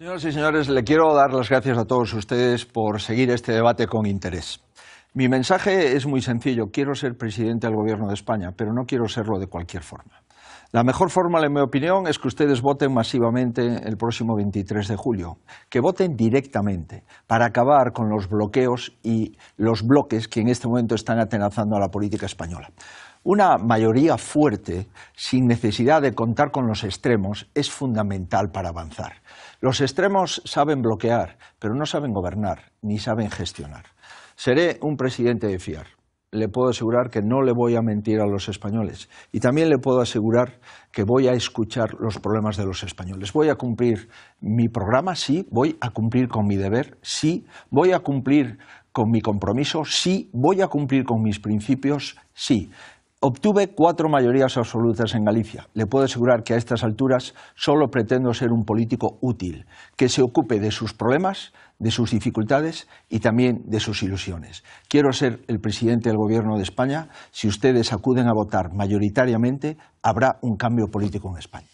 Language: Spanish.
Señoras y señores, le quiero dar las gracias a todos ustedes por seguir este debate con interés. Mi mensaje es muy sencillo. Quiero ser presidente del Gobierno de España, pero no quiero serlo de cualquier forma. La mejor forma, en mi opinión, es que ustedes voten masivamente el próximo 23 de julio, que voten directamente para acabar con los bloqueos y los bloques que en este momento están atenazando a la política española. Una mayoría fuerte, sin necesidad de contar con los extremos, es fundamental para avanzar. Los extremos saben bloquear, pero no saben gobernar, ni saben gestionar. Seré un presidente de fiar. Le puedo asegurar que no le voy a mentir a los españoles y también le puedo asegurar que voy a escuchar los problemas de los españoles. Voy a cumplir mi programa, sí, voy a cumplir con mi deber, sí, voy a cumplir con mi compromiso, sí, voy a cumplir con mis principios, sí. Obtuve cuatro mayorías absolutas en Galicia. Le puedo asegurar que a estas alturas solo pretendo ser un político útil, que se ocupe de sus problemas, de sus dificultades y también de sus ilusiones. Quiero ser el presidente del Gobierno de España. Si ustedes acuden a votar mayoritariamente, habrá un cambio político en España.